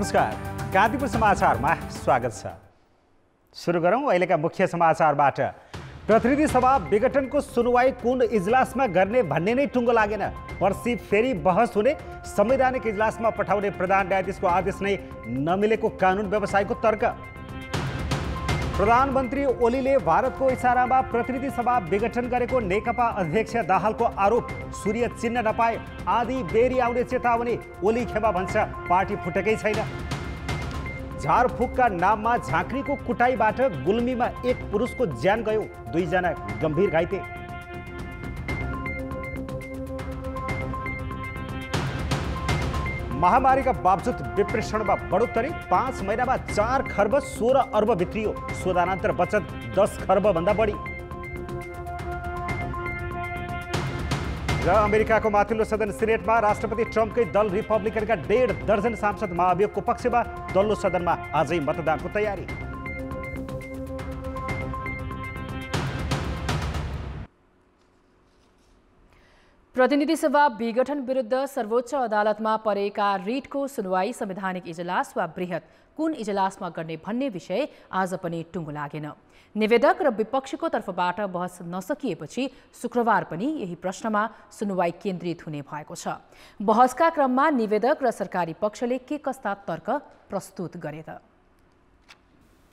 नमस्कार कान्तिपुर समाचारमा स्वागत छ सुरु गरौँ अहिलेका मुख्य समाचारबाट प्रतिनिधि सभा विघटनको सुनवाई कुन इजलासमा गर्ने भन्ने नै टुङ्गो लागेन पर्सि फेरि बहस हुने संवैधानिक इजलासमा पठाउने प्रधान न्यायाधीशको आदेश नै नमिलेको कानुन व्यवसायको तर्क प्रधानमंत्री ओली ने भारत को इशारा में प्रतिनिधि सभा विघटन गरेको नेकपा अध्यक्ष दाहालको आरोप सूर्य चिन्ह नपाए आधी बेरी आने चेतावनी ओली खेमा भन्छ पार्टी फुटेकै छैन झारफुकका नाममा झाँक्रीको गुलमी में एक पुरुष को जान गयो दुईजना गंभीर घाइते મહામારીકા બાવજૂદ વિપ્રેષણમાં બઢોતરી પાંચ મહિનામાં ચાર ખર્બ સોળ અર્બ भित्रियो स्वदानान्तर बचत दस खर्बभन्दा बड़ी अमेरिका को माथिल्लो सदन सीनेट में राष्ट्रपति ट्रंपक दल रिपब्लिकन का डेढ दर्जन सांसद महाभियोग को महाभियोगको पक्षमा दल्लो आज मतदान को तैयारी प्रतिनिधि सभा विघटन विरुद्ध सर्वोच्च अदालतमा परेका रिटको सुनवाई संवैधानिक इजलास वा बृहत कुन इजलासमा गर्ने भन्ने विषय आज पनि टुङ्गो लागेन निवेदक र विपक्षको तर्फबाट बहस नसकिएपछि शुक्रबार पनि यही प्रश्नमा सुनवाई केन्द्रित हुने भएको छ बहसका क्रममा निवेदक र सरकारी पक्षले के कस्ता तर्क प्रस्तुत गरे त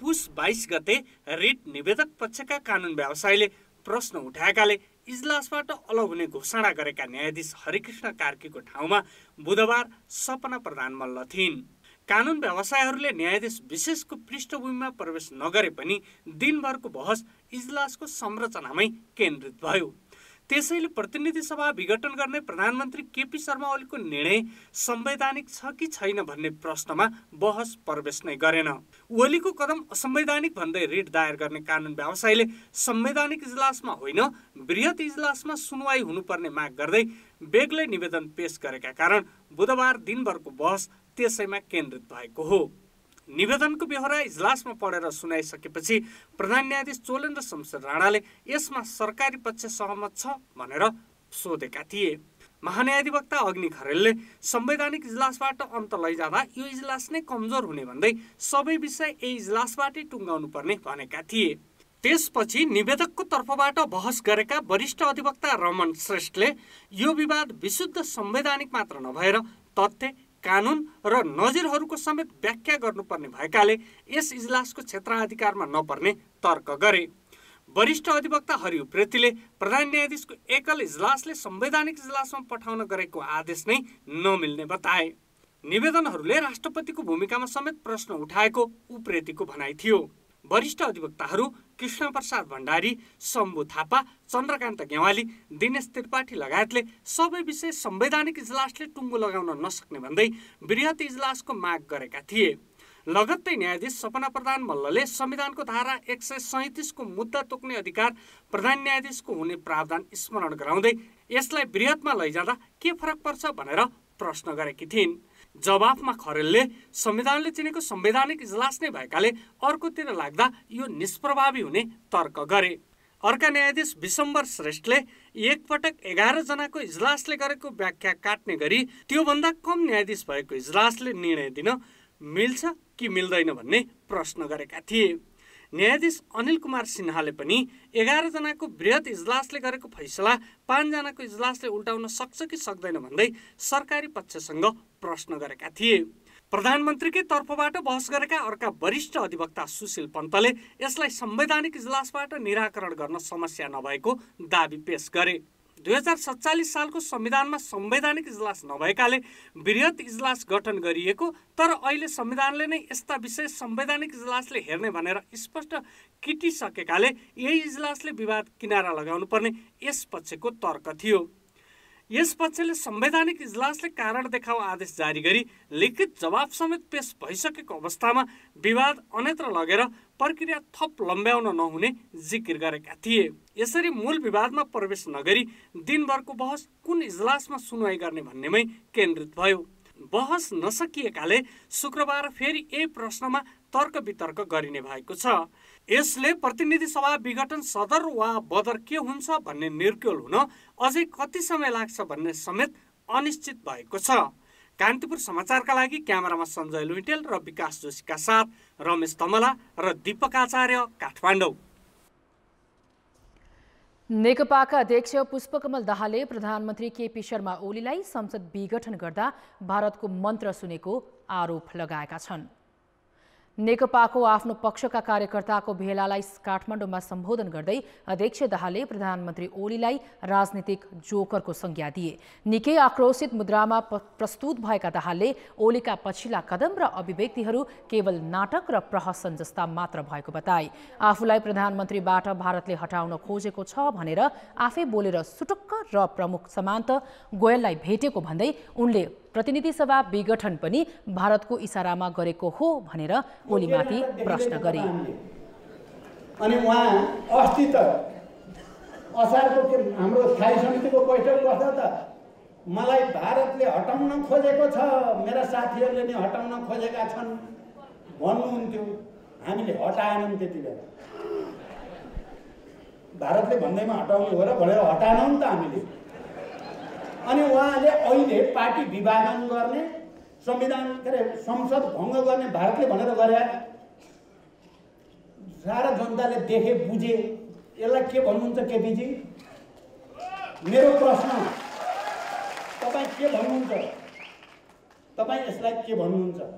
पुस बाइस गते रिट निवेदक पक्षका कानुन व्यवसायले प्रश्न उठाएकाले इजलासबाट अलग हुने घोषणा गरेका न्यायाधीश हरिकृष्ण कार्कीको ठाउँमा बुधबार सपना प्रधान मल्ल थिइन् कानुन व्यवसायहरूले न्यायाधीश विशेषको पृष्ठभूमिमा प्रवेश नगरे पनि दिनभरको बहस इजलासको संरचनामै केन्द्रित भयो त्यसैले प्रतिनिधि सभा विघटन गर्ने प्रधानमन्त्री केपी शर्मा ओलीको निर्णय संवैधानिक छ कि छैन भन्ने प्रश्नमा बहस प्रवेश नै गरेन ओलीको कदम असंवैधानिक भन्दै रिट दायर गर्ने कानुन व्यवसायले संवैधानिक इजलासमा होइन वृहत इजलासमा सुनवाई हुनुपर्ने माग गर्दै बेग्लै निवेदन पेश गरेका कारण बुधबार दिनभरको बहस त्यसैमा केन्द्रित भएको हो निवेदनको बेहोरा इजलासमा पढेर सुनाइसकेपछि प्रधान न्यायाधीश चोलेन्द्र शमशेर राणाले यसमा सरकारी पक्ष सहमत छ भनेर सोधेका थिए महान्यायाधिवक्ता अग्नि खरेलले संवैधानिक इजलासबाट अन्त लैजाँदा यो इजलास नै कमजोर हुने भन्दै सबै विषय यही इजलासबाटै टुङ्गाउनु पर्ने भनेका थिए त्यसपछि निवेदकको तर्फबाट बहस गरेका वरिष्ठ अधिवक्ता रमन श्रेष्ठले यो विवाद विशुद्ध संवैधानिक मात्र नभएर तथ्य कानुन र नजिरहरूको समेत व्याख्या गर्नुपर्ने भएकाले यस इजलासको क्षेत्राधिकारमा नपर्ने तर्क गरे वरिष्ठ अधिवक्ता हरि उप्रेतीले प्रधान न्यायाधीशको एकल इजलासले संवैधानिक इजलासमा पठाउन गरेको आदेश नै नमिल्ने बताए निवेदनहरूले राष्ट्रपतिको भूमिकामा समेत प्रश्न उठाएको उप्रेतीको भनाइ थियो वरिष्ठ अधिवक्ताहरू कृष्णप्रसाद भण्डारी शम्भु थापा चन्द्रकान्त गेवाली दिनेश त्रिपाठी लगायतले सबै विषय संवैधानिक इजलासले टुङ्गो लगाउन नसक्ने भन्दै वृहत इजलासको माग गरेका थिए लगत्तै न्यायाधीश सपना प्रधान मल्लले संविधानको धारा एक सय सैतिसको मुद्दा तोक्ने अधिकार प्रधान न्यायाधीशको हुने प्रावधान स्मरण गराउँदै यसलाई वृहतमा लैजाँदा के फरक पर्छ भनेर प्रश्न गरेकी थिइन् जवाफमा खरेलले संविधानले चिनेको संवैधानिक इजलास नै भएकाले अर्कोतिर लाग्दा यो निष्प्रभावी हुने तर्क गरे अर्का न्यायाधीश विशम्बर श्रेष्ठले एकपटक जनाको इजलासले गरेको व्याख्या काट्ने गरी त्योभन्दा कम न्यायाधीश भएको इजलासले निर्णय दिन मिल्छ कि मिल्दैन भन्ने प्रश्न गरेका थिए न्यायाधीश अनिल कुमार सिन्हाले पनि एघारजनाको वृहत इजलासले गरेको फैसला पाँचजनाको इजलासले उल्टाउन सक्छ कि सक्दैन भन्दै सरकारी पक्षसँग प्रश्न गरेका थिए प्रधानमन्त्रीकै तर्फबाट बहस गरेका अर्का वरिष्ठ अधिवक्ता सुशील पन्तले यसलाई संवैधानिक इजलासबाट निराकरण गर्न समस्या नभएको दावी पेश गरे दुई हजार सत्तालिस सालको संविधानमा संवैधानिक इजलास नभएकाले वृहत इजलास गठन गरिएको तर अहिले संविधानले नै यस्ता विषय संवैधानिक इजलासले हेर्ने भनेर स्पष्ट किटिसकेकाले यही इजलासले विवाद किनारा लगाउनुपर्ने यस पक्षको तर्क थियो यस पक्षले संवैधानिक इजलासले कारण देखाउ आदेश जारी गरी लिखित जवाब समेत पेश भइसकेको अवस्थामा विवाद अन्यत्र लगेर प्रक्रिया थप लम्ब्याउन नहुने जिकिर गरेका थिए यसरी मूल विवादमा प्रवेश नगरी दिनभरको बहस कुन इजलासमा सुनवाई गर्ने भन्नेमै केन्द्रित भयो बहस नसकिएकाले शुक्रबार फेरि यही प्रश्नमा तर्क वितर्क गरिने भएको छ यसले प्रतिनिधि सभा विघटन सदर वा बदर के हुन्छ भन्ने निर्क्योल हुन अझै कति समय लाग्छ भन्ने समेत अनिश्चित भएको छ कान्तिपुर समाचारका लागि क्यामेरामा सञ्जय लुइटेल र विकास जोशीका साथ रमेश तमला र दीपक आचार्य काठमाडौँ नेकपाका अध्यक्ष पुष्पकमल दाहालले प्रधानमन्त्री केपी शर्मा ओलीलाई संसद विघटन गर्दा भारतको मन्त्र सुनेको आरोप लगाएका छन् नेकपाको आफ्नो पक्षका कार्यकर्ताको भेलालाई काठमाडौँमा सम्बोधन गर्दै अध्यक्ष दाहालले प्रधानमन्त्री ओलीलाई राजनीतिक जोकरको संज्ञा दिए निकै आक्रोशित मुद्रामा प्रस्तुत भएका दाहालले ओलीका पछिल्ला कदम र अभिव्यक्तिहरू केवल नाटक र प्रहसन जस्ता मात्र भएको बताए आफूलाई प्रधानमन्त्रीबाट भारतले हटाउन खोजेको छ भनेर आफै बोलेर सुटुक्क र प्रमुख समान्त गोयललाई भेटेको भन्दै उनले प्रतिनिधि सभा विघटन पनि भारतको इसारामा गरेको हो भनेर ओलीमाथि प्रश्न गरे अनि उहाँ अस्ति त असारको हाम्रो स्थायी समितिको बैठक बस्दा त मलाई भारतले हटाउन खोजेको छ मेरा साथीहरूले नै हटाउन खोजेका छन् भन्नुहुन्थ्यो हामीले हटाएनौँ त्यति बेला भारतले भन्दैमा हटाउने हो र भनेर हटाएनौँ त हामीले अनि उहाँले अहिले पार्टी विभाजन गर्ने संविधान के अरे संसद भङ्ग गर्ने भारतले भनेर गरे सारा जनताले देखे बुझे यसलाई के भन्नुहुन्छ केपीजी मेरो प्रश्न तपाईँ के भन्नुहुन्छ तपाईँ यसलाई के भन्नुहुन्छ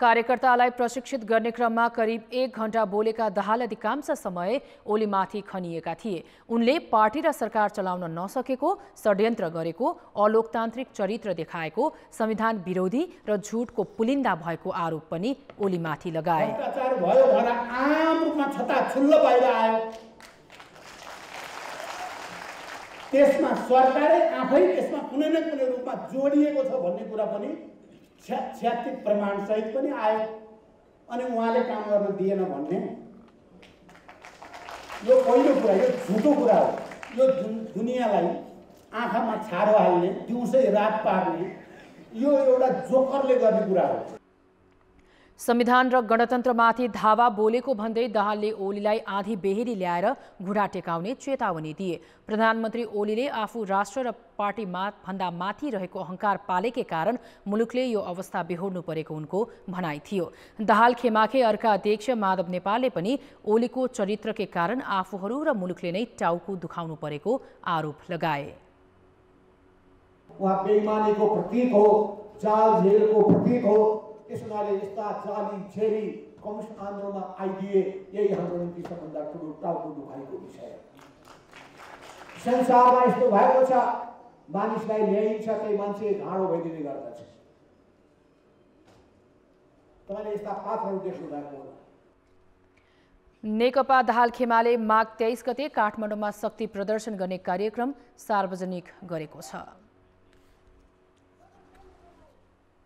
कार्यकर्तालाई प्रशिक्षित गर्ने क्रममा करिब एक घण्टा बोलेका दाहाल अधिकांश समय ओलीमाथि खनिएका थिए उनले पार्टी र सरकार चलाउन नसकेको षड्यन्त्र गरेको अलोकतान्त्रिक चरित्र देखाएको संविधान विरोधी र झुटको पुलिन्दा भएको आरोप पनि ओलीमाथि लगाए त्यसमा सरकारै आफै त्यसमा कुनै न कुनै रूपमा जोडिएको छ भन्ने कुरा पनि छ्यात्तिक प्रमाण प्रमाणसहित पनि आयो अनि उहाँले काम गर्न दिएन भन्ने यो पहिलो कुरा यो झुटो कुरा हो यो जुन दुनियाँलाई आँखामा छारो हाल्ने दिउँसै रात पार्ने यो एउटा जोकरले गर्ने कुरा हो संविधान र गणतन्त्रमाथि धावा बोलेको भन्दै दाहालले ओलीलाई आधी बेहेरी ल्याएर घुँडा टेकाउने चेतावनी दिए प्रधानमन्त्री ओलीले आफू राष्ट्र र पार्टीमा भन्दा माथि रहेको अहंकार पालेकै कारण मुलुकले यो अवस्था बेहोर्नु परेको उनको भनाइ थियो दाहाल खेमाखे अर्का अध्यक्ष माधव नेपालले पनि ओलीको चरित्रकै कारण आफूहरू र मुलुकले नै टाउको दुखाउनु परेको आरोप लगाए उहाँ बेइमानीको प्रतीक हो चाल प्रतीक हो त्यस हुनाले यस्ता जाली झेरी कम्युनिस्ट आन्दोलनमा आइदिए यही हाम्रो निम्ति सबभन्दा ठुलो टाउको दुखाइको विषय संसारमा यस्तो भएको छ मानिसलाई ल्याइन्छ त्यही मान्छे घाँडो भइदिने गर्दछ तपाईँले यस्ता पात्रहरू देख्नु भएको होला नेकपा दाहाल खेमाले माघ तेइस गते काठमाडौँमा शक्ति प्रदर्शन गर्ने कार्यक्रम सार्वजनिक गरेको छ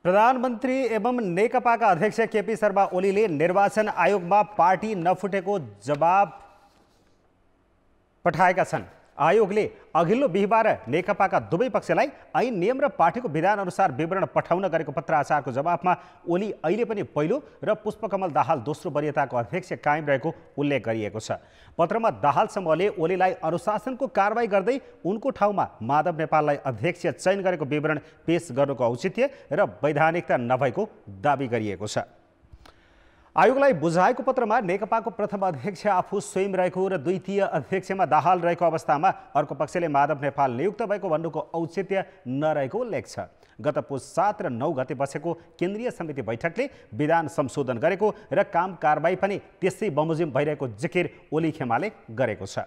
प्रधानमंत्री एवं का अध्यक्ष केपी शर्मा ओली ने निर्वाचन आयोग में पार्टी नफुटे जवाब पठाया आयोगले अघिल्लो बिहिबार नेकपाका दुवै पक्षलाई ऐन नियम र पार्टीको विधानअनुसार विवरण पठाउन गरेको पत्राचारको जवाफमा ओली अहिले पनि पहिलो र पुष्पकमल दाहाल दोस्रो वरियताको अध्यक्ष कायम रहेको उल्लेख गरिएको छ पत्रमा दाहाल समूहले ओलीलाई अनुशासनको कारवाही गर्दै उनको ठाउँमा माधव नेपाललाई अध्यक्ष चयन गरेको विवरण पेश गर्नुको औचित्य र वैधानिकता नभएको दावी गरिएको छ आयोगलाई बुझाएको पत्रमा नेकपाको प्रथम अध्यक्ष आफू स्वयं रहेको र द्वितीय अध्यक्षमा दाहाल रहेको अवस्थामा अर्को पक्षले माधव नेपाल नियुक्त भएको भन्नुको औचित्य नरहेको उल्लेख छ गत पुस सात र नौ गते बसेको केन्द्रीय समिति बैठकले विधान संशोधन गरेको र काम कारवाही पनि त्यसै बमोजिम भइरहेको जिकिर ओली खेमाले गरेको छ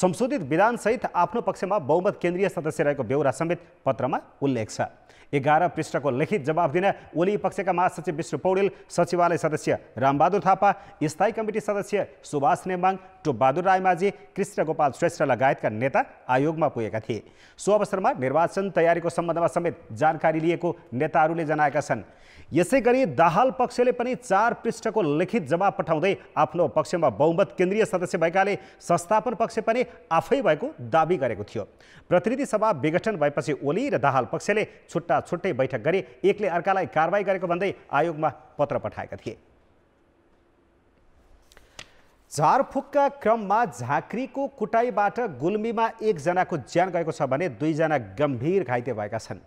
संशोधित विधानसहित आफ्नो पक्षमा बहुमत केन्द्रीय सदस्य रहेको बेहोरा समेत पत्रमा उल्लेख छ एघार पृष्ठको लिखित जवाब दिन ओली पक्षका महासचिव विष्णु पौडेल सचिवालय सदस्य रामबहादुर थापा स्थायी कमिटी सदस्य सुभाष नेमाङ टोपबहादुर रायमाझी कृष्ण गोपाल श्रेष्ठ लगायतका नेता आयोगमा पुगेका थिए सो अवसरमा निर्वाचन तयारीको सम्बन्धमा समेत जानकारी लिएको नेताहरूले जनाएका छन् यसै गरी दाहाल पक्षले पनि चार पृष्ठको लिखित जवाब पठाउँदै आफ्नो पक्षमा बहुमत केन्द्रीय सदस्य भएकाले संस्थापन पक्ष पनि आफै भएको दावी गरेको थियो प्रतिनिधि सभा विघटन भएपछि ओली र दाहाल पक्षले छुट्टा छुट्टै बैठक गरी एकले अर्कालाई कारवाही गरेको भन्दै आयोगमा पत्र पठाएका थिए झारफुकका क्रममा झाँक्रीको कुटाइबाट गुल्मीमा एकजनाको ज्यान गएको छ भने दुईजना गम्भीर घाइते भएका छन्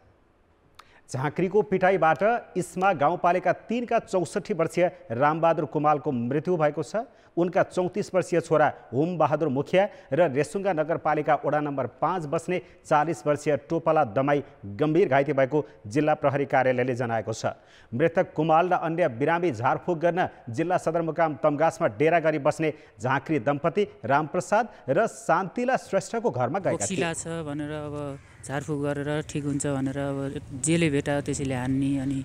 झाँक्रीको पिटाइबाट इस्मा गाउँपालिका तिनका चौसठी वर्षीय रामबहादुर कुमालको मृत्यु भएको छ उनका चौतिस वर्षीय छोरा होम बहादुर मुखिया र रेसुङ्गा नगरपालिका वडा नम्बर पाँच बस्ने चालिस वर्षीय टोपला दमाई गम्भीर घाइते भएको जिल्ला प्रहरी कार्यालयले जनाएको छ मृतक कुमाल र अन्य बिरामी झारफुक गर्न जिल्ला सदरमुकाम तमगासमा डेरा गरी बस्ने झाँक्री दम्पति रामप्रसाद र शान्तिला श्रेष्ठको घरमा गएका छ भनेर अब झारफुक गरेर ठिक हुन्छ भनेर अब जेले भेटायो त्यसैले हान्ने अनि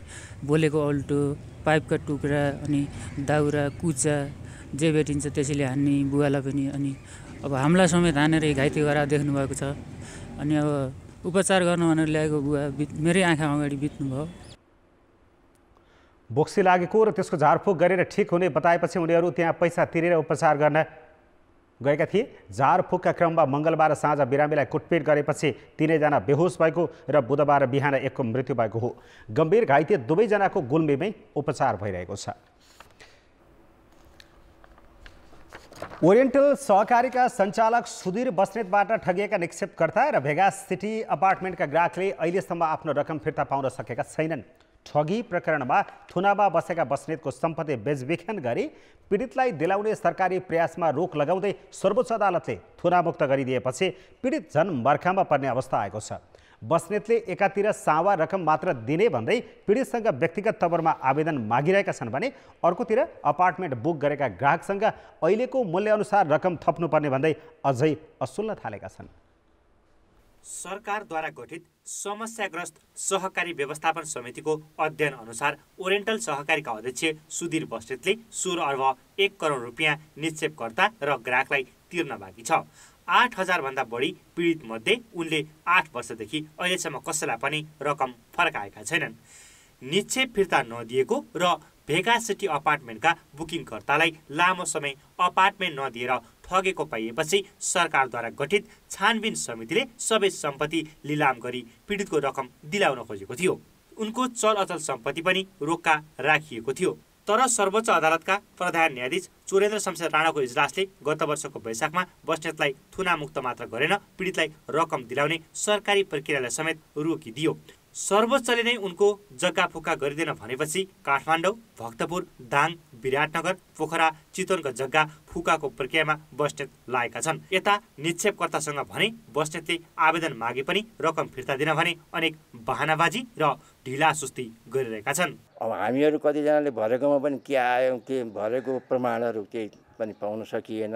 बोलेको अल्टो पाइपका टुक्रा अनि दाउरा कुचा जे भेटिन्छ त्यसैले हान्ने बुवालाई पनि अनि अब हामीलाई समेत हानेर घाइते गराएर देख्नुभएको छ अनि अब उपचार गर्न भनेर ल्याएको बुवा बित मेरै आँखा अगाडि बित्नुभयो बोक्सी लागेको र त्यसको झारफुक गरेर ठिक हुने बताएपछि उनीहरू त्यहाँ पैसा तिरेर उपचार गर्न गएका थिए झारफुकका क्रममा मङ्गलबार साँझ बिरामीलाई कुटपिट गरेपछि तिनैजना बेहोस भएको र बुधबार बिहान एकको मृत्यु भएको हो गम्भीर घाइते दुवैजनाको गुल्मीमै उपचार भइरहेको छ ओरिएन्टल सहकारीका सञ्चालक सुधीर बस्नेतबाट ठगिएका निक्षेपकर्ता र भेगा सिटी अपार्टमेन्टका ग्राहकले अहिलेसम्म आफ्नो रकम फिर्ता पाउन सकेका छैनन् ठगी प्रकरणमा थुनामा बसेका बस्नेतको सम्पत्ति बेचबिखन गरी पीडितलाई दिलाउने सरकारी प्रयासमा रोक लगाउँदै सर्वोच्च अदालतले थुनामुक्त गरिदिएपछि पीडित झन मर्खामा पर्ने अवस्था आएको छ बस्नेतले एकातिर सावा रकम मात्र दिने भन्दै पीडितसँग व्यक्तिगत तवरमा आवेदन मागिरहेका छन् भने अर्कोतिर अपार्टमेन्ट बुक गरेका ग्राहकसँग अहिलेको मूल्यअनुसार रकम थप्नुपर्ने भन्दै अझै असुल्न थालेका छन् सरकारद्वारा गठित समस्याग्रस्त सहकारी व्यवस्थापन समितिको अध्ययन अनुसार ओरिएन्टल सहकारीका अध्यक्ष सुधीर बस्नेतले सोह्र अर्ब एक करोड रुपियाँ निक्षेपकर्ता र ग्राहकलाई तिर्न बाँकी छ आठ हजारभन्दा बढी पीडितमध्ये उनले आठ वर्षदेखि अहिलेसम्म कसैलाई पनि रकम फर्काएका छैनन् निक्षेप फिर्ता नदिएको र भेगा सिटी अपार्टमेन्टका बुकिङकर्तालाई लामो समय अपार्टमेन्ट नदिएर ठगेको पाइएपछि सरकारद्वारा गठित छानबिन समितिले सबै सम्पत्ति लिलाम गरी पीडितको रकम दिलाउन खोजेको थियो उनको चल अचल सम्पत्ति पनि रोक्का राखिएको थियो तर सर्वोच्च अदालतका प्रधान न्यायाधीश चुरेन्द्र शमशेर राणाको इजलासले गत वर्षको बैशाखमा बस्नेतलाई थुनामुक्त मात्र गरेन पीडितलाई रकम दिलाउने सरकारी प्रक्रियालाई समेत रोकिदियो सर्वोच्चले नै उनको जग्गा फुक्का गरिदिएन भनेपछि काठमाडौँ भक्तपुर दाङ विराटनगर पोखरा चितवनको जग्गा फुकाको प्रक्रियामा बस्नेत लागेका छन् यता निक्षेपकर्तासँग भने बस्नेतले आवेदन मागे पनि रकम फिर्ता दिन भने अनेक बाहनाबाजी र ढिला सुस्ती गरिरहेका छन् अब हामीहरू कतिजनाले भरेकोमा पनि के आयो के भरेको प्रमाणहरू केही पनि पाउन सकिएन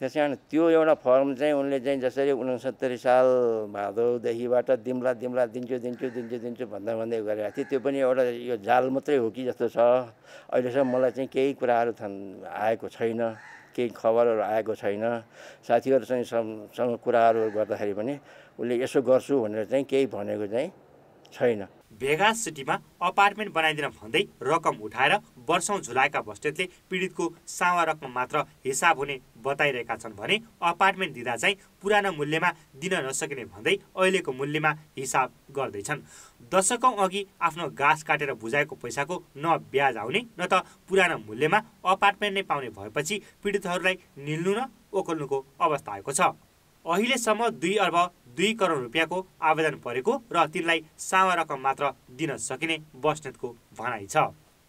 त्यस कारण त्यो एउटा फर्म चाहिँ उनले चाहिँ जसरी उनसत्तरी साल भादौदेखिबाट दिम्ला दिम्ला दिन्छु दिन्छु दिन्छु दिन्छु भन्दा भन्दै गरेका थिए त्यो पनि एउटा यो जाल मात्रै हो कि जस्तो छ अहिलेसम्म मलाई चाहिँ केही कुराहरू थन् आएको छैन केही खबरहरू आएको छैन साथीहरूसँग सँग कुराहरू गर्दाखेरि पनि उसले यसो गर्छु भनेर चाहिँ केही भनेको चाहिँ छैन भेगा सिटीमा अपार्टमेन्ट बनाइदिन भन्दै रकम उठाएर वर्षौँ झुलाएका बस्नेतले पीडितको सावा रकम मात्र हिसाब हुने बताइरहेका छन् भने अपार्टमेन्ट दिँदा चाहिँ पुरानो मूल्यमा दिन नसकिने भन्दै अहिलेको मूल्यमा हिसाब गर्दैछन् दशकौँ अघि आफ्नो घाँस काटेर बुझाएको पैसाको न ब्याज आउने न त पुरानो मूल्यमा अपार्टमेन्ट नै पाउने भएपछि पीडितहरूलाई निल्नु न ओकल्नुको अवस्था आएको छ अहिलेसम्म दुई अर्ब दुई करोड रुपियाँको आवेदन परेको र तिनलाई सामा रकम मात्र दिन सकिने बस्नेतको भनाइ छ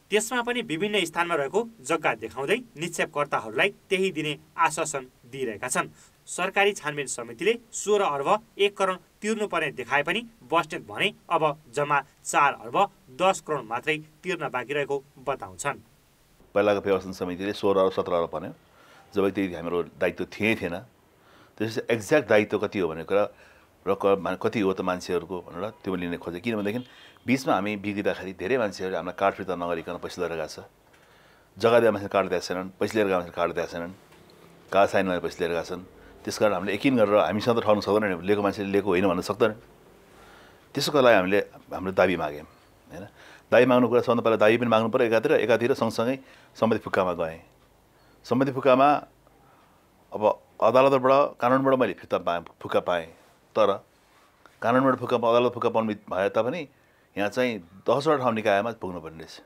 त्यसमा पनि विभिन्न स्थानमा रहेको जग्गा देखाउँदै निक्षेपकर्ताहरूलाई त्यही दिने आश्वासन दिइरहेका छन् सरकारी छानबिन समितिले सोह्र अर्ब एक करोड तिर्नुपर्ने देखाए पनि बस्नेत भने अब जम्मा चार अर्ब दस करोड मात्रै तिर्न बाँकी रहेको बताउँछन् पहिलाको व्यवस्थापन समितिले सोह्र अर्ब सत्र अर्ब भन्यो जब त्यही हाम्रो दायित्व थिएँ थिएन त्यसपछि एक्ज्याक्ट दायित्व कति हो भन्ने कुरा र कति हो त मान्छेहरूको भनेर त्यो लिने खोजेँ किनभनेदेखि बिचमा हामी बिग्रिँदाखेरि धेरै मान्छेहरू हामीलाई कार्ड फिर्ता नगरिकन पैसा लिएर गएको छ जग्गा दिएर मान्छे कार्ड दिएको छैनन् पैसा लिएर गएको मान्छे कार्ड दिएको छैनन् का गरेर पैसा लिएर गएको छन् त्यस कारण हामीले यकिन गरेर हामीसँग त ठहराउनु सक्दैन लिएको मान्छेले लिएको होइन भन्न सक्दैन त्यसको लागि हामीले हाम्रो दाबी माग्यौँ होइन दाबी माग्नु कुरा सबभन्दा पहिला दाबी पनि माग्नु पऱ्यो एकातिर एकातिर सँगसँगै सम्बन्धी फुक्कामा गएँ सम्बन्धी फुक्कामा अब अदालतबाट कानुनबाट मैले फिर्ता पाएँ फुक्का पाएँ तर कानुनबाट फुका अदालत फुक्का पाउनु भए तापनि यहाँ चाहिँ दसवटा ठाउँ निकायमा पुग्नुपर्ने रहेछ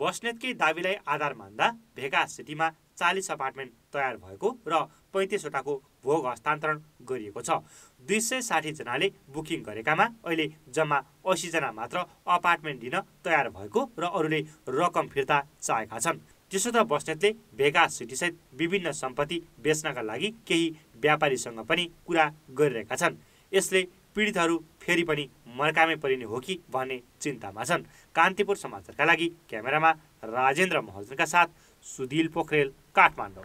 बस्नेतकै दाबीलाई आधार मान्दा भेगा सिटीमा चालिस अपार्टमेन्ट तयार भएको र पैँतिसवटाको भोग हस्तान्तरण गरिएको छ दुई सय साठीजनाले बुकिङ गरेकामा अहिले जम्मा असीजना मात्र अपार्टमेन्ट लिन तयार भएको र अरूले रकम फिर्ता चाहेका छन् त्यसोदा बस्नेतले भेगा सिटीसहित विभिन्न सम्पत्ति बेच्नका लागि केही व्यापारीसँग पनि कुरा गरिरहेका छन् यसले पीडितहरू फेरि पनि मर्कामै परिने हो कि भन्ने चिन्तामा छन् कान्तिपुर समाचारका लागि क्यामेरामा राजेन्द्र महजनका साथ सुदिल पोखरेल काठमाडौँ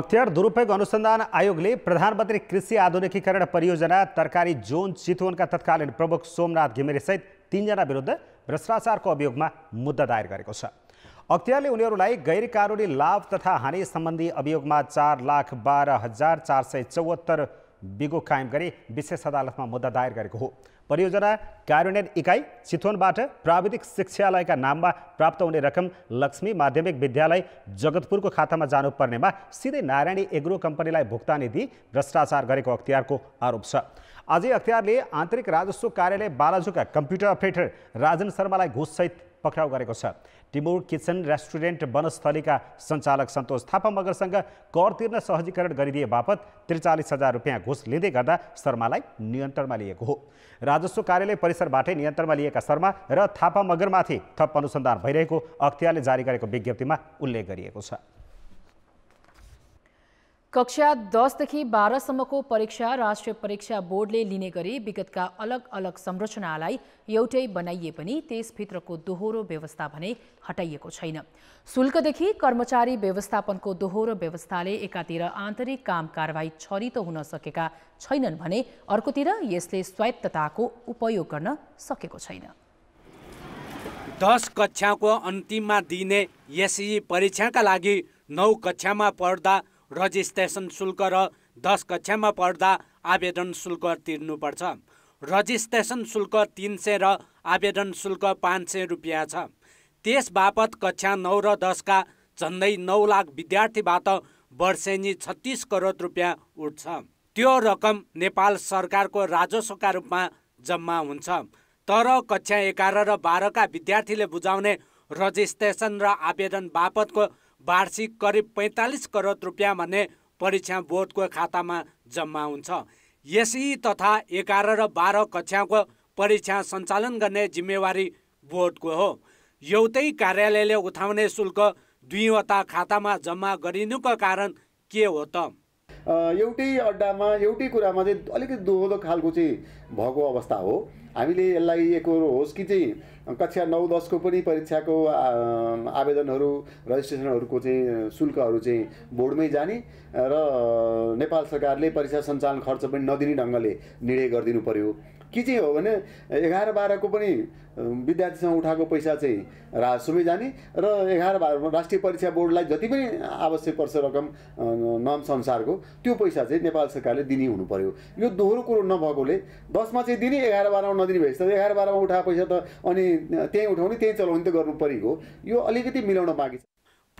अख्तियार दुरुपयोग अनुसन्धान आयोगले प्रधानमन्त्री कृषि आधुनिकीकरण परियोजना तरकारी जोन चितवनका तत्कालीन प्रमुख सोमनाथ घिमिरेसहित तिनजना विरुद्ध भ्रष्टाचारको अभियोगमा मुद्दा दायर गरेको छ अख्तियारले उनीहरूलाई गैर कानुनी लाभ तथा हानि सम्बन्धी अभियोगमा चार लाख बाह्र हजार चार सय चौहत्तर बिगो कायम गरी विशेष अदालतमा मुद्दा दायर गरेको हो परियोजना कार्यान्वयन इकाइ चितवनबाट प्राविधिक शिक्षालयका नाममा प्राप्त हुने रकम लक्ष्मी माध्यमिक विद्यालय जगतपुरको खातामा जानुपर्नेमा सिधै नारायणी एग्रो कम्पनीलाई भुक्तानी दिई भ्रष्टाचार गरेको अख्तियारको आरोप छ अझै अख्तियारले आन्तरिक राजस्व कार्यालय बालाजुका कम्प्युटर अपरेटर राजन शर्मालाई घुससहित पक्राउ गरेको छ टिमुर किचन रेस्टुरेन्ट वनस्थलीका सञ्चालक सन्तोष थापा मगरसँग कर तिर्न सहजीकरण गरिदिए बापत त्रिचालिस हजार रुपियाँ घुस लिँदै गर्दा शर्मालाई नियन्त्रणमा लिएको हो राजस्व कार्यालय परिसरबाटै नियन्त्रणमा लिएका शर्मा र थापा मगरमाथि थप अनुसन्धान भइरहेको अख्तियारले जारी गरेको विज्ञप्तिमा उल्लेख गरिएको छ कक्षा दसदेखि बाह्रसम्मको परीक्षा राष्ट्रिय परीक्षा बोर्डले लिने गरी विगतका अलग अलग संरचनालाई एउटै बनाइए पनि त्यसभित्रको दोहोरो व्यवस्था भने हटाइएको छैन शुल्कदेखि कर्मचारी व्यवस्थापनको दोहोरो व्यवस्थाले एकातिर आन्तरिक काम कारवाही छरित हुन सकेका छैनन् भने अर्कोतिर यसले स्वायत्तताको उपयोग गर्न सकेको छैन दस कक्षाको अन्तिममा दिने एसई परीक्षाका लागि नौ कक्षामा पढ्दा रजिस्ट्रेसन शुल्क र दस कक्षामा पढ्दा आवेदन शुल्क तिर्नुपर्छ रजिस्ट्रेसन शुल्क तिन सय र आवेदन शुल्क पाँच सय रुपियाँ छ त्यस बापत कक्षा नौ र दसका झन्डै नौ लाख विद्यार्थीबाट वर्षेनी छत्तिस करोड रुपियाँ उठ्छ त्यो रकम नेपाल सरकारको राजस्वका रूपमा जम्मा हुन्छ तर कक्षा एघार र बाह्रका विद्यार्थीले बुझाउने रजिस्ट्रेसन र आवेदन बापतको वार्षिक करिब पैँतालिस करोड रुपियाँ भन्ने परीक्षा बोर्डको खातामा जम्मा हुन्छ यसै तथा एघार र बाह्र कक्षाको परीक्षा सञ्चालन गर्ने जिम्मेवारी बोर्डको हो एउटै कार्यालयले उठाउने शुल्क दुईवटा खातामा जम्मा गरिनुको कारण के हो त एउटै अड्डामा एउटै कुरामा चाहिँ अलिकति दोहोरो खालको चाहिँ भएको अवस्था हो हामीले यसलाई एक कुरो होस् कि चाहिँ कक्षा नौ दसको पनि परीक्षाको आवेदनहरू रजिस्ट्रेसनहरूको चाहिँ शुल्कहरू चाहिँ बोर्डमै जाने र नेपाल सरकारले परीक्षा सञ्चालन खर्च पनि नदिने ढङ्गले निर्णय गरिदिनु पर्यो के चाहिँ हो भने एघार बाह्रको पनि विद्यार्थीसँग उठाएको पैसा चाहिँ राजस्वमै जाने र एघार बाह्रमा राष्ट्रिय परीक्षा बोर्डलाई जति पनि आवश्यक पर्छ रकम नाम संसारको त्यो पैसा चाहिँ नेपाल सरकारले दिने हुनु पर्यो यो दोहोरो कुरो नभएकोले दसमा चाहिँ दिने एघार बाह्रमा नदिने भएपछि त एघार बाह्रमा उठाएको पैसा त अनि त्यहीँ उठाउने त्यहीँ चलाउने त गर्नु परेको यो अलिकति मिलाउन बाँकी छ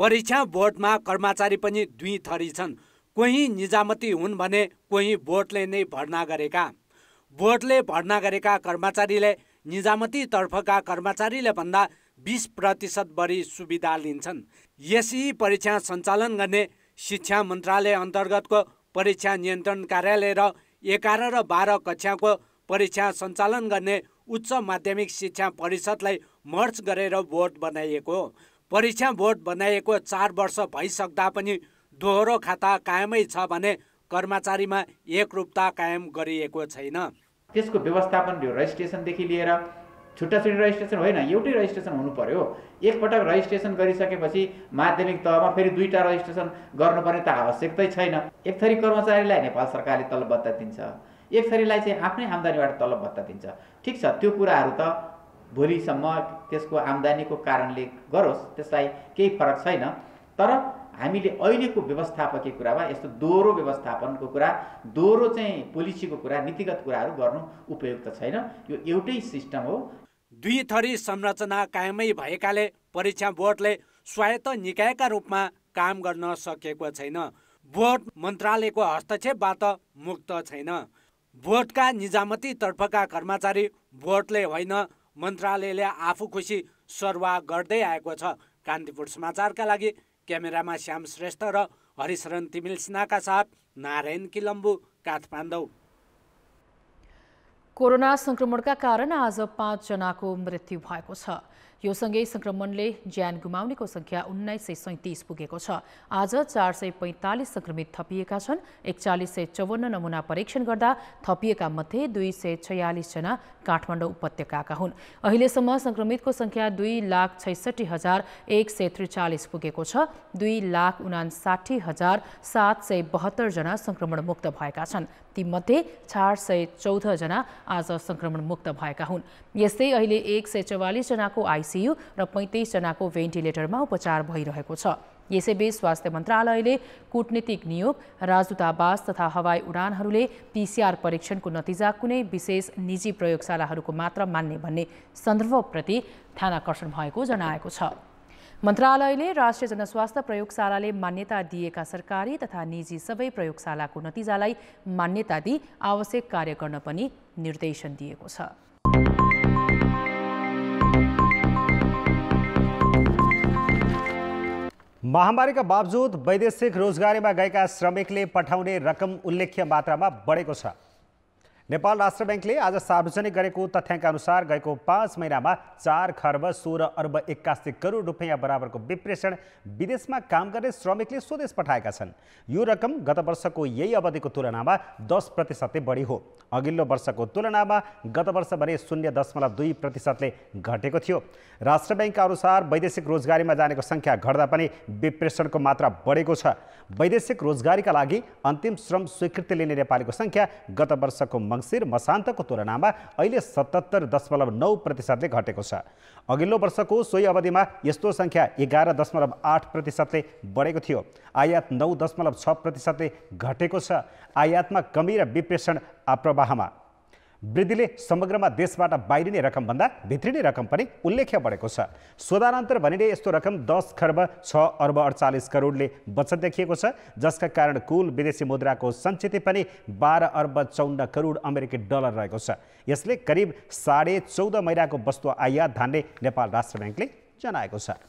परीक्षा बोर्डमा कर्मचारी पनि दुई थरी छन् कोही निजामती हुन् भने कोही बोर्डले नै भर्ना गरेका बोर्डले भर्ना गरेका कर्मचारीले निजामतीतर्फका कर्मचारीले भन्दा बिस प्रतिशत बढी सुविधा लिन्छन् यसी परीक्षा सञ्चालन गर्ने शिक्षा मन्त्रालय अन्तर्गतको परीक्षा नियन्त्रण कार्यालय र एघार र बाह्र कक्षाको परीक्षा सञ्चालन गर्ने उच्च माध्यमिक शिक्षा परिषदलाई मर्च गरेर बोर्ड बनाइएको हो परीक्षा बोर्ड बनाइएको चार वर्ष भइसक्दा पनि दोहोरो खाता कायमै छ भने कर्मचारीमा एकरूपता कायम गरिएको छैन त्यसको व्यवस्थापन यो रेजिस्ट्रेसनदेखि लिएर छुट्टा छुट्टी रेजिस्ट्रेसन होइन एउटै रेजिस्ट्रेसन हुनु पर्यो एकपटक रेजिस्ट्रेसन गरिसकेपछि माध्यमिक तहमा फेरि दुईवटा रेजिस्ट्रेसन गर्नुपर्ने त आवश्यकतै छैन एक थरी कर्मचारीलाई नेपाल सरकारले तलब भत्ता दिन्छ एक थरीलाई चाहिँ आफ्नै आम्दानीबाट तलब भत्ता दिन्छ ठिक छ त्यो कुराहरू त भोलिसम्म त्यसको आम्दानीको कारणले गरोस् त्यसलाई केही फरक छैन तर हामीले अहिलेको व्यवस्थापकीय कुरामा यस्तो दोहोरो व्यवस्थापनको कुरा दोहोरो चाहिँ पोलिसीको कुरा नीतिगत कुराहरू गर्नु उपयुक्त छैन यो एउटै सिस्टम हो दुई थरी संरचना कायमै भएकाले परीक्षा बोर्डले स्वायत्त निकायका रूपमा काम गर्न सकेको छैन बोर्ड मन्त्रालयको हस्तक्षेपबाट मुक्त छैन बोर्डका निजामती तर्फका कर्मचारी बोर्डले होइन मन्त्रालयले आफू खुसी सरुवा गर्दै आएको छ कान्तिपुर समाचारका लागि क्यामेरामा श्याम श्रेष्ठ र हरिशरण तिमिल सिन्हाका साथ नारायण किलम्बु काठमाडौँ कोरोना संक्रमणका कारण आज पाँचजनाको मृत्यु भएको छ यो सँगै सङ्क्रमणले ज्यान गुमाउनेको सङ्ख्या उन्नाइस सय सैँतिस पुगेको छ आज चार सय पैँतालिस सङ्क्रमित थपिएका छन् एकचालिस सय चौवन्न नमुना परीक्षण गर्दा थपिएका मध्ये दुई सय छयालिसजना काठमाडौँ उपत्यकाका हुन् अहिलेसम्म सङ्क्रमितको सङ्ख्या दुई लाख छैसठी हजार एक सय त्रिचालिस पुगेको छ दुई लाख उनासाठी हजार सात सय बहत्तरजना सङ्क्रमणमुक्त भएका छन् तीमध्ये चार सय चौधजना आज सङ्क्रमणमुक्त भएका हुन् यस्तै अहिले एक सय चौवालिसजनाको आइस आइसियु र पैँतिसजनाको भेन्टिलेटरमा उपचार भइरहेको छ यसैबीच स्वास्थ्य मन्त्रालयले कूटनीतिक नियोग राजदूतावास तथा हवाई उडानहरूले पिसिआर परीक्षणको नतिजा कुनै विशेष निजी प्रयोगशालाहरूको मात्र मान्ने भन्ने सन्दर्भप्रति ध्यानकर्षण भएको जनाएको छ मन्त्रालयले राष्ट्रिय जनस्वास्थ्य प्रयोगशालाले मान्यता दिएका सरकारी तथा निजी सबै प्रयोगशालाको नतिजालाई मान्यता दिई आवश्यक कार्य गर्न पनि निर्देशन दिएको छ महामारीका बावजुद वैदेशिक रोजगारीमा गएका श्रमिकले पठाउने रकम उल्लेख्य मात्रामा बढेको छ नेपाल राष्ट्र ब्याङ्कले आज सार्वजनिक गरेको तथ्याङ्क अनुसार गएको पाँच महिनामा चार खर्ब सोह्र अर्ब एक्कासी करोड रुपियाँ बराबरको विप्रेषण विदेशमा काम गर्ने श्रमिकले स्वदेश पठाएका छन् यो रकम गत वर्षको यही अवधिको तुलनामा दस प्रतिशतले बढी हो अघिल्लो वर्षको तुलनामा गत वर्ष भने शून्य दशमलव दुई प्रतिशतले घटेको थियो राष्ट्र ब्याङ्कका अनुसार वैदेशिक रोजगारीमा जानेको सङ्ख्या घट्दा पनि विप्रेषणको मात्रा बढेको छ वैदेशिक रोजगारीका लागि अन्तिम श्रम स्वीकृति लिने नेपालीको सङ्ख्या गत वर्षको मङ्सिर मसान्तको तुलनामा अहिले सतहत्तर दशमलव नौ प्रतिशतले घटेको छ अघिल्लो वर्षको सोही अवधिमा यस्तो सङ्ख्या एघार दशमलव आठ प्रतिशतले बढेको थियो आयात नौ दशमलव छ प्रतिशतले घटेको छ आयातमा कमी र विप्रेषण आप्रवाहमा वृद्धिले समग्रमा देशबाट बाहिरिने रकमभन्दा भित्रिने रकम पनि उल्लेख्य बढेको छ स्वधानान्तर भनिने यस्तो रकम दस खर्ब छ अर्ब अडचालिस करोडले बचत देखिएको छ जसका कारण कुल विदेशी मुद्राको सञ्चित पनि बाह्र अर्ब चौन्न करोड अमेरिकी डलर रहेको छ यसले करिब साढे चौध महिनाको वस्तु आयात धान्ने नेपाल राष्ट्र ब्याङ्कले जनाएको छ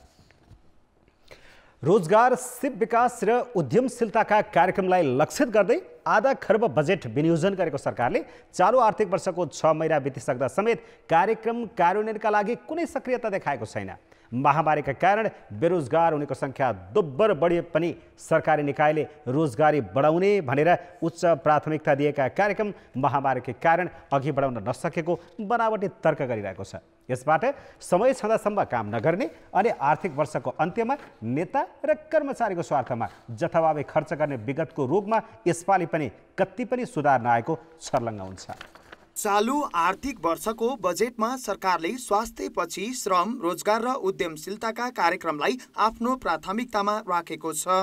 रोजगार सिप विकास र उद्यमशीलताका कार्यक्रमलाई लक्षित गर्दै आधा खर्ब बजेट विनियोजन गरेको सरकारले चालु आर्थिक वर्षको छ महिना बितिसक्दा समेत कार्यक्रम कार्यान्वयनका लागि कुनै सक्रियता देखाएको छैन महामारी के कारण बेरोजगार हुनेको संख्या दोब्बर बढे पनि सरकारी निकायले रोजगारी बढाउने भनेर उच्च प्राथमिकता दिएका कार्यक्रम के कारण अगि बढ़ा न सकते बनावटी तर्क गरिरहेको छ समय छँदासम्म काम नगर्ने वर्ष को अंत्य में नेता र कर्मचारीको में जथाभावी खर्च करने गर्ने विगतको रूपमा यसपालि पनि कति पनि सुधार नआएको छर्लंग हुन्छ चालु आर्थिक वर्षको बजेटमा सरकारले स्वास्थ्यपछि श्रम रोजगार र उद्यमशीलताका कार्यक्रमलाई आफ्नो प्राथमिकतामा राखेको छ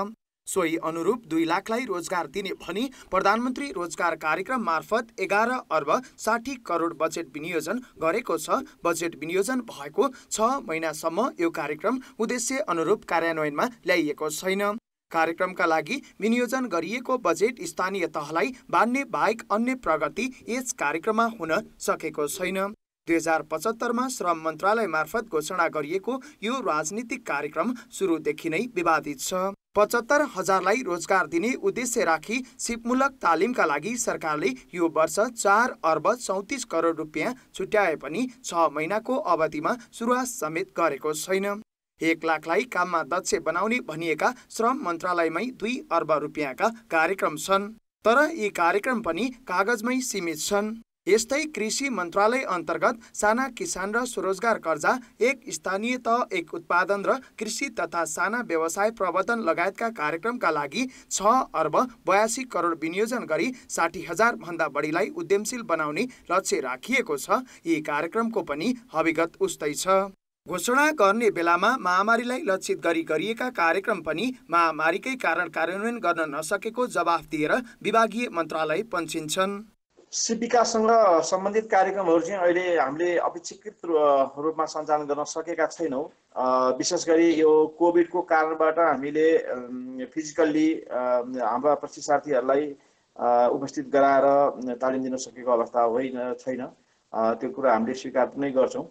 सोही अनुरूप दुई लाखलाई रोजगार दिने भनी प्रधानमन्त्री रोजगार कार्यक्रम मार्फत एघार अर्ब साठी करोड बजेट विनियोजन गरेको छ बजेट विनियोजन भएको छ महिनासम्म यो कार्यक्रम उद्देश्य अनुरूप कार्यान्वयनमा ल्याइएको छैन कार्यक्रमका लागि विनियोजन गरिएको बजेट स्थानीय तहलाई बाँड्ने बाहेक अन्य प्रगति यस कार्यक्रममा हुन सकेको छैन दुई हजार पचहत्तरमा श्रम मन्त्रालय मार्फत घोषणा गरिएको यो राजनीतिक कार्यक्रम सुरुदेखि नै विवादित छ पचहत्तर हजारलाई रोजगार दिने उद्देश्य राखी सिपमूलक तालिमका लागि सरकारले यो वर्ष चार अर्ब चौतिस करोड रुपियाँ छुट्याए पनि छ महिनाको अवधिमा सुरुवात समेत गरेको छैन एक लाखलाई काममा दक्ष बनाउने भनिएका श्रम मन्त्रालयमै दुई अर्ब रुपियाँका कार्यक्रम छन् तर यी कार्यक्रम पनि कागजमै सीमित छन् यस्तै कृषि मन्त्रालय अन्तर्गत साना किसान र स्वरोजगार कर्जा एक स्थानीय त एक उत्पादन र कृषि तथा साना व्यवसाय प्रवर्धन लगायतका कार्यक्रमका लागि छ अर्ब बयासी करोड विनियोजन गरी साठी भन्दा बढीलाई उद्यमशील बनाउने लक्ष्य राखिएको छ यी कार्यक्रमको पनि हविगत उस्तै छ घोषणा गर्ने बेलामा महामारीलाई लक्षित गरी गरिएका कार्यक्रम पनि महामारीकै कारण कार्यान्वयन गर्न नसकेको जवाफ दिएर विभागीय मन्त्रालय पन्छिन्छन् सिपिकासँग सम्बन्धित कार्यक्रमहरू चाहिँ अहिले हामीले अपेक्षाकृत रूपमा सञ्चालन गर्न सकेका छैनौँ विशेष गरी यो कोभिडको कारणबाट हामीले फिजिकल्ली हाम्रा प्रशिक्षार्थीहरूलाई उपस्थित गराएर तालिम दिन सकेको अवस्था होइन छैन त्यो कुरा हामीले स्वीकार नै गर्छौँ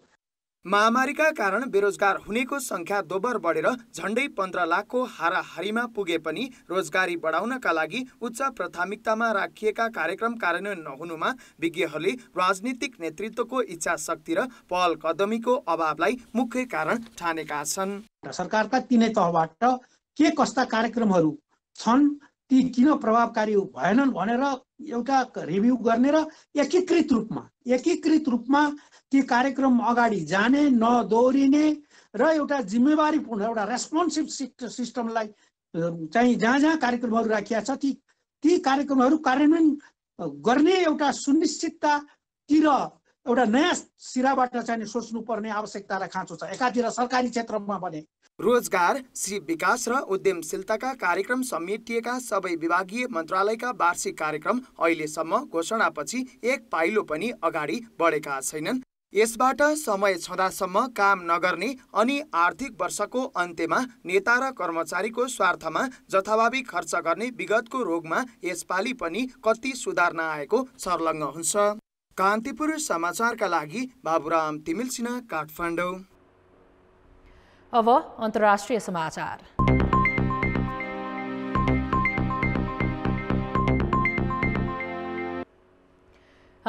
महामारीका कारण बेरोजगार हुनेको संख्या दोब्बर बढेर झन्डै पन्ध्र लाखको हाराहारीमा पुगे पनि रोजगारी बढाउनका लागि उच्च प्राथमिकतामा राखिएका कार्यक्रम कार्यान्वयन नहुनुमा विज्ञहरूले राजनीतिक नेतृत्वको इच्छा शक्ति र पहल कदमीको अभावलाई मुख्य कारण ठानेका छन् सरकारका तिनै तहबाट के कस्ता कार्यक्रमहरू छन् ती किन प्रभावकारी भएनन् भनेर एउटा रिभ्यू गर्ने र एकीकृत रूपमा एकीकृत रूपमा ती कार्यक्रम अगाडि जाने नदोरिने र एउटा जिम्मेवारीपूर्ण एउटा रेस्पोन्सिभ सिस्टमलाई चाहिँ जहाँ जहाँ कार्यक्रमहरू राखिया छ ती ती कार्यक्रमहरू कार्यान्वयन गर्ने एउटा सुनिश्चिततातिर एउटा नयाँ सिराबाट चाहिँ सोच्नुपर्ने आवश्यकतालाई खाँचो छ एकातिर सरकारी क्षेत्रमा भने रोजगार श्री विकास र उद्यमशीलताका कार्यक्रम समेटिएका सबै विभागीय मन्त्रालयका वार्षिक कार्यक्रम अहिलेसम्म घोषणापछि एक पाइलो पनि अगाडि बढेका छैनन् यसबाट समय छँदासम्म काम नगर्ने अनि आर्थिक वर्षको अन्त्यमा नेता र कर्मचारीको स्वार्थमा जथाभावी खर्च गर्ने विगतको रोगमा यसपालि पनि कति सुधार नआएको सर्लग्न हुन्छ कान्तिपुर समाचारका लागि बाबुराम तिमिल सिन्हा काठमाडौँ अब अन्तर्राष्ट्रिय समाचार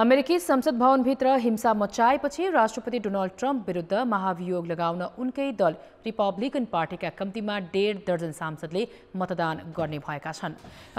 अमेरिकी संसद भवनभित्र हिंसा मचाएपछि राष्ट्रपति डोनाल्ड ट्रम्प विरुद्ध महाभियोग लगाउन उनकै दल रिपब्लिकन पार्टीका कम्तीमा डेढ दर्जन सांसदले मतदान गर्ने भएका छन्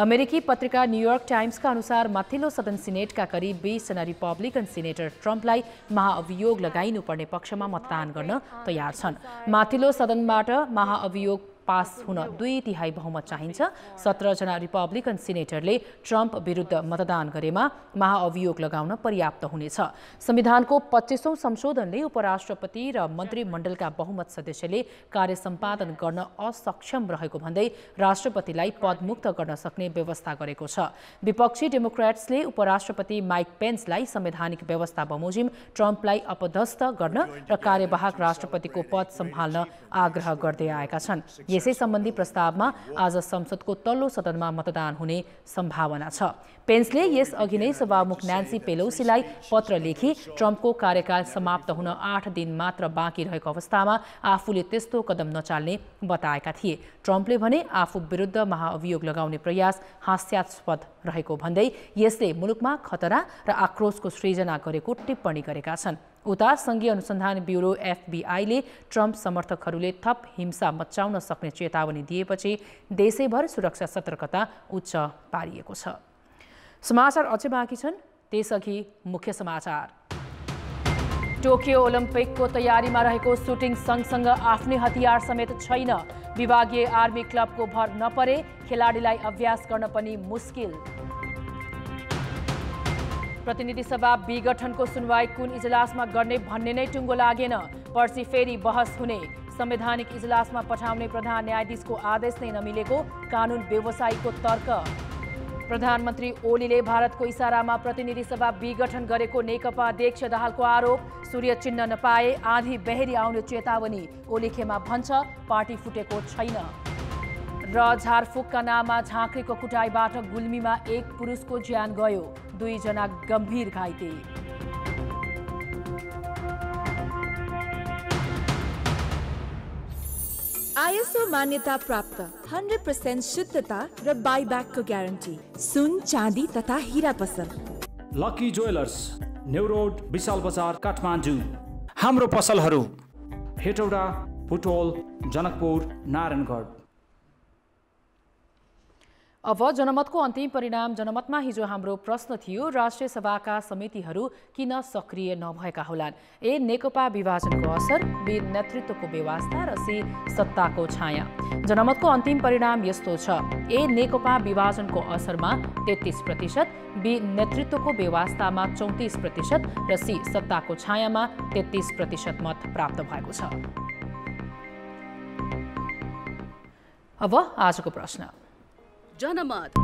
अमेरिकी पत्रिका न्युयोर्क टाइम्सका अनुसार माथिल्लो सदन सिनेटका करिब बिसजना रिपब्लिकन सिनेटर ट्रम्पलाई महाअभियोग लगाइनुपर्ने पक्षमा मतदान गर्न तयार छन् माथिल्लो सदनबाट महाअभियोग पास हुन दुई तिहाई बहुमत चाहिन्छ सत्रजना रिपब्लिकन सिनेटरले ट्रम्प विरुद्ध मतदान गरेमा महाअभियोग लगाउन पर्याप्त हुनेछ संविधानको पच्चिसौँ संशोधनले उपराष्ट्रपति र मन्त्रीमण्डलका बहुमत सदस्यले कार्य सम्पादन गर्न असक्षम रहेको भन्दै राष्ट्रपतिलाई पदमुक्त गर्न सक्ने व्यवस्था गरेको छ विपक्षी डेमोक्रेट्सले उपराष्ट्रपति माइक पेन्सलाई संवैधानिक व्यवस्था बमोजिम ट्रम्पलाई अपदस्थ गर्न र कार्यवाहक राष्ट्रपतिको पद सम्हाल्न आग्रह गर्दै आएका छन् यसै सम्बन्धी प्रस्तावमा आज संसदको तल्लो सदनमा मतदान हुने सम्भावना छ पेन्सले यसअघि नै सभामुख न्यान्सी पेलोसीलाई पत्र लेखी ट्रम्पको कार्यकाल समाप्त हुन आठ दिन मात्र बाँकी रहेको अवस्थामा आफूले त्यस्तो कदम नचाल्ने बताएका थिए ट्रम्पले भने आफू विरुद्ध महाअभियोग लगाउने प्रयास हास्यास्पद रहेको भन्दै यसले मुलुकमा खतरा र आक्रोशको सृजना गरेको टिप्पणी गरेका छन् उता सङ्घीय अनुसन्धान ब्युरो एफबिआईले ट्रम्प समर्थकहरूले थप हिंसा मचाउन सक्ने चेतावनी दिएपछि देशैभर सुरक्षा सतर्कता उच्च पारिएको छ समाचार अझै बाँकी छन् त्यसअघि मुख्य समाचार टोकियो ओलम्पिकको तयारीमा रहेको सुटिङ सँगसँग आफ्नै हतियार समेत छैन विभागीय आर्मी क्लबको भर नपरे खेलाडीलाई अभ्यास गर्न पनि मुस्किल प्रतिनिधि सभा विघटनको सुनवाई कुन इजलासमा गर्ने भन्ने नै टुङ्गो लागेन पर्सि फेरि बहस हुने संवैधानिक इजलासमा पठाउने प्रधान न्यायाधीशको आदेश नै नमिलेको कानुन व्यवसायीको तर्क प्रधानमन्त्री ओलीले भारतको इसारामा प्रतिनिधि सभा विघटन गरेको नेकपा अध्यक्ष दाहालको आरोप सूर्य चिन्ह नपाए आधी बेहेरी आउने चेतावनी ओली खेमा भन्छ पार्टी फुटेको छैन र झारफुकका नाममा झाँक्रीको कुटाईबाट गुल्मीमा एक पुरुषको ज्यान गयो दुईजना गम्भीर घाइते आइएसओ मान्यता प्राप्त हन्ड्रेड पर्सेन्ट शुद्धता र बाइब्याकको ग्यारेन्टी सुन चाँदी तथा हिरा पसल lucky jewellers new road Bishal Bazar Kathmandu हाम्रो पसलहरू हेटौडा पुटोल जनकपुर नारायणगढ अब जनमतको अन्तिम परिणाम जनमतमा हिजो हाम्रो प्रश्न थियो राष्ट्रिय सभाका समितिहरू किन सक्रिय नभएका होलान् ए नेकपा विभाजनको असर बी नेतृत्वको व्यवस्था र सी सत्ताको छाया जनमतको अन्तिम परिणाम यस्तो छ ए नेकपा विभाजनको असरमा तेत्तिस प्रतिशत बी नेतृत्वको व्यवस्थामा चौतिस प्रतिशत र सी सत्ताको छायामा तेत्तिस प्रतिशत मत प्राप्त भएको छ अब आजको प्रश्न जनमत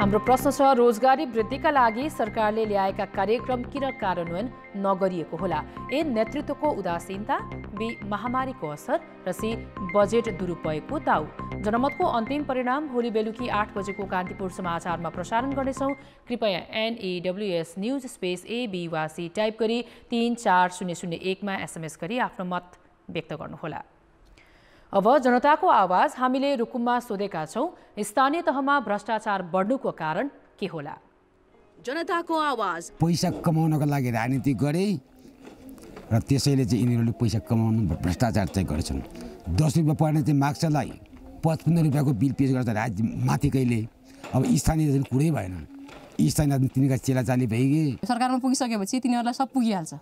हाम्रो प्रश्न छ रोजगारी वृद्धिका लागि सरकारले ल्याएका कार्यक्रम किन कार्यान्वयन नगरिएको होला ए नेतृत्वको उदासीनता बी महामारीको असर र सी बजेट दुरुपयोगको दाउ जनमतको अन्तिम परिणाम भोलि बेलुकी आठ बजेको कान्तिपुर समाचारमा प्रसारण गर्नेछौँ कृपया एनएडब्ल्युएस न्युज स्पेस एबी वा सी टाइप गरी तिन चार शून्य शून्य एकमा एसएमएस गरी आफ्नो मत व्यक्त गर्नुहोला अब जनताको आवाज हामीले रुकुममा सोधेका छौँ स्थानीय तहमा भ्रष्टाचार बढ्नुको कारण के होला जनताको आवाज पैसा कमाउनको लागि राजनीति गरे र त्यसैले चाहिँ यिनीहरूले पैसा कमाउनु भ्रष्टाचार चाहिँ गर्छन् दस रुपियाँ पर्ने चाहिँ माग्छलाई पचपन्न रुपियाँको बिल पेस गर्छ राज्य माथि कहिले अब स्थानीय चाहिँ कुरै भएन स्थानीय तिनीहरूका चेलाचाली भइगे सरकारमा पुगिसकेपछि तिनीहरूलाई सब पुगिहाल्छ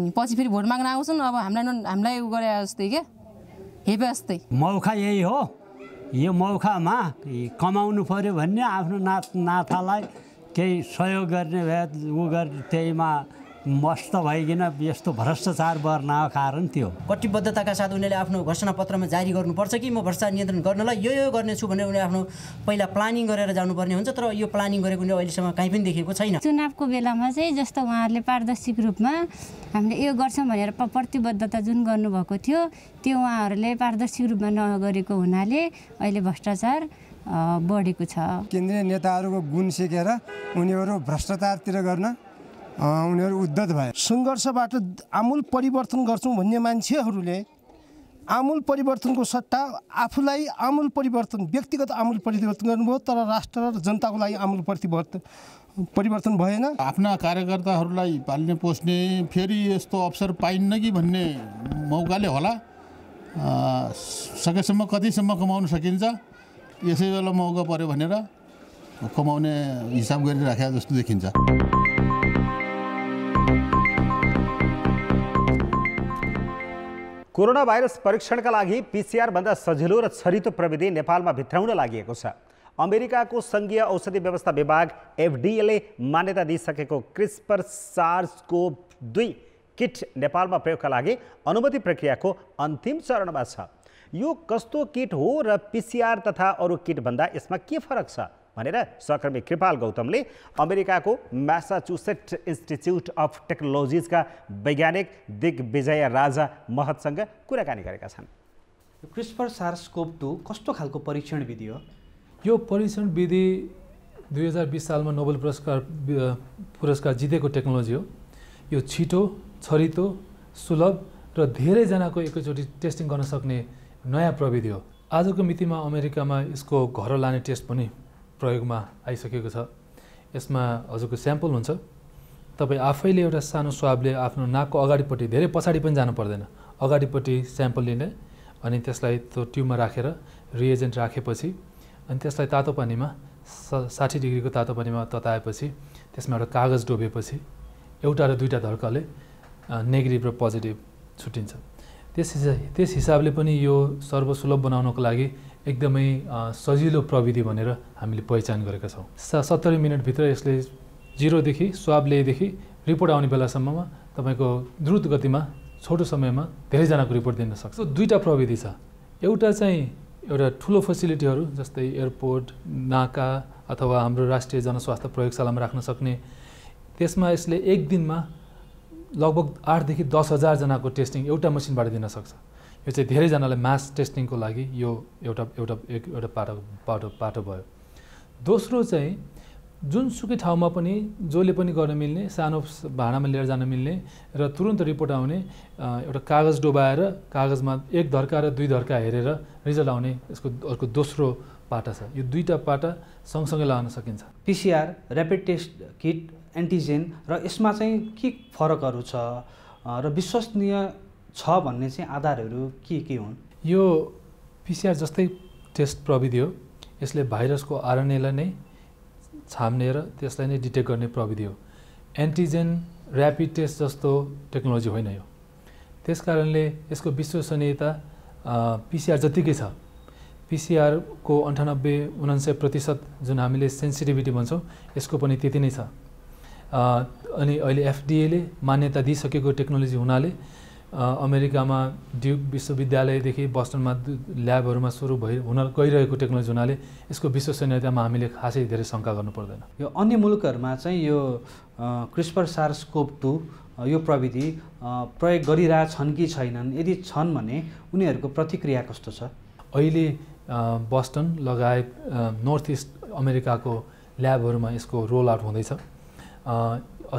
अनि पछि फेरि भोट माग्न आउँछन् अब हामीलाई हामीलाई गरे जस्तै क्या हेबस्ते मौका यही हो यो मौकामा कमाउनु पऱ्यो भन्ने आफ्नो नात नातालाई केही सहयोग गर्ने भए ऊ गर्ने त्यहीमा मस्त भइकन यस्तो भ्रष्टाचार गर्न कारण नि त्यो कटिबद्धताका साथ उनीहरूले आफ्नो घोषणापत्रमा जारी गर्नुपर्छ कि म भ्रष्टाचार नियन्त्रण गर्नलाई यो यो गर्नेछु भनेर उनीहरूले आफ्नो पहिला प्लानिङ गरेर जानुपर्ने हुन्छ तर यो प्लानिङ गरेको उनीहरू अहिलेसम्म काहीँ पनि देखेको छैन चुनावको बेलामा चाहिँ जस्तो उहाँहरूले पारदर्शिक रूपमा हामीले यो गर्छौँ भनेर प्रतिबद्धता जुन गर्नुभएको थियो त्यो उहाँहरूले पारदर्शिक रूपमा नगरेको हुनाले अहिले भ्रष्टाचार बढेको छ केन्द्रीय नेताहरूको गुण सिकेर उनीहरू भ्रष्टाचारतिर गर्न उनीहरू उद्धत भए सङ्घर्षबाट आमूल परिवर्तन गर्छौँ भन्ने मान्छेहरूले आमूल परिवर्तनको सट्टा आफूलाई आमूल परिवर्तन व्यक्तिगत आमूल परिवर्तन गर्नुभयो तर राष्ट्र र जनताको लागि आमूल परिवर्तन परिवर्तन भएन आफ्ना कार्यकर्ताहरूलाई पाल्ने पोस्ने फेरि यस्तो अवसर पाइन्न कि भन्ने मौकाले होला सकेसम्म कतिसम्म कमाउन सकिन्छ यसै बेला मौका पऱ्यो भनेर कमाउने हिसाब गरिराखेको जस्तो देखिन्छ कोरोना भाइरस परीक्षणका लागि पिसिआरभन्दा सजिलो र छरितो प्रविधि नेपालमा भित्राउन लागि छ अमेरिकाको सङ्घीय औषधि व्यवस्था विभाग एफडिएले मान्यता दिइसकेको क्रिस्पर सार्सको दुई किट नेपालमा प्रयोगका लागि अनुमति प्रक्रियाको अन्तिम चरणमा छ यो कस्तो किट हो र पिसिआर तथा अरू किटभन्दा यसमा के फरक छ भनेर सहकर्मी कृपाल गौतमले अमेरिकाको म्यासाचुसेट इन्स्टिच्युट अफ टेक्नोलोजिजका वैज्ञानिक दिग्विजय राजा महतसँग कुराकानी गरेका छन् क्रिस्पर सार्सकोप टू कस्तो खालको परीक्षण विधि हो यो परीक्षण विधि दुई हजार बिस सालमा नोबेल पुरस्कार पुरस्कार जितेको टेक्नोलोजी हो यो छिटो छरितो सुलभ र धेरैजनाको एकैचोटि टेस्टिङ गर्न सक्ने नयाँ प्रविधि हो आजको मितिमा अमेरिकामा यसको घर लाने टेस्ट पनि प्रयोगमा आइसकेको छ यसमा हजुरको स्याम्पल हुन्छ तपाईँ आफैले एउटा सानो स्वाबले आफ्नो नाकको अगाडिपट्टि धेरै पछाडि पनि जानु पर्दैन अगाडिपट्टि स्याम्पल लिने अनि त्यसलाई त्यो ट्युबमा राखेर रिएजेन्ट राखेपछि अनि त्यसलाई तातो पानीमा साठी डिग्रीको तातो पानीमा तताएपछि त्यसमा एउटा कागज डोबेपछि एउटा र दुईवटा धर्काले नेगेटिभ र पोजिटिभ छुट्टिन्छ त्यस हिसाब त्यस हिसाबले पनि यो सर्वसुलभ बनाउनको लागि एकदमै सजिलो प्रविधि भनेर हामीले पहिचान गरेका छौँ सा सत्तरी मिनटभित्र यसले जिरोदेखि स्वाबलेदेखि रिपोर्ट आउने बेलासम्ममा तपाईँको द्रुत गतिमा छोटो समयमा धेरैजनाको रिपोर्ट दिन सक्छ दुईवटा प्रविधि छ एउटा चाहिँ एउटा ठुलो फेसिलिटीहरू जस्तै एयरपोर्ट नाका अथवा हाम्रो राष्ट्रिय जनस्वास्थ्य प्रयोगशालामा राख्न सक्ने त्यसमा यसले एक दिनमा लगभग आठदेखि दस हजारजनाको टेस्टिङ एउटा मसिनबाट दिन सक्छ यो चाहिँ धेरैजनालाई मास टेस्टिङको लागि यो एउटा एउटा एउटा पाटो पाटो पाटो भयो दोस्रो चाहिँ जुनसुकै ठाउँमा पनि जसले पनि गर्न मिल्ने सानो भाँडामा लिएर जान मिल्ने र तुरन्त रिपोर्ट आउने एउटा कागज डोबाएर कागजमा एक धर्का र दुई धर्का हेरेर रिजल्ट आउने यसको अर्को दोस्रो पाटा छ यो दुईवटा पाटा सँगसँगै लगाउन सकिन्छ PCR rapid test kit antigen र यसमा चाहिँ के फरकहरू छ र विश्वसनीय छ भन्ने चाहिँ आधारहरू के के हुन् यो पिसिआर जस्तै टेस्ट प्रविधि हो यसले भाइरसको आरएनएलाई नै छाम्ने र त्यसलाई नै डिटेक्ट गर्ने प्रविधि हो एन्टिजेन ऱ्यापिड टेस्ट जस्तो टेक्नोलोजी होइन यो त्यस कारणले यसको विश्वसनीयता पिसिआर जत्तिकै छ पिसिआरको अन्ठानब्बे उनान्सय प्रतिशत जुन हामीले सेन्सिटिभिटी भन्छौँ यसको पनि त्यति नै छ अनि अहिले एफडिएले मान्यता दिइसकेको टेक्नोलोजी हुनाले अमेरिकामा ड्युक विश्वविद्यालयदेखि बस्टनमा ल्याबहरूमा सुरु भइ हुन गइरहेको टेक्नोलोजी हुनाले यसको विश्वसनीयतामा हामीले खासै धेरै शङ्का गर्नु पर्दैन यो अन्य मुलुकहरूमा चाहिँ यो क्रिस्पर सार्स कोप टू यो प्रविधि प्रयोग गरिरहेछन् कि छैनन् यदि छन् भने उनीहरूको प्रतिक्रिया कस्तो छ अहिले बस्टन लगायत नर्थ इस्ट अमेरिकाको ल्याबहरूमा यसको रोल आउट हुँदैछ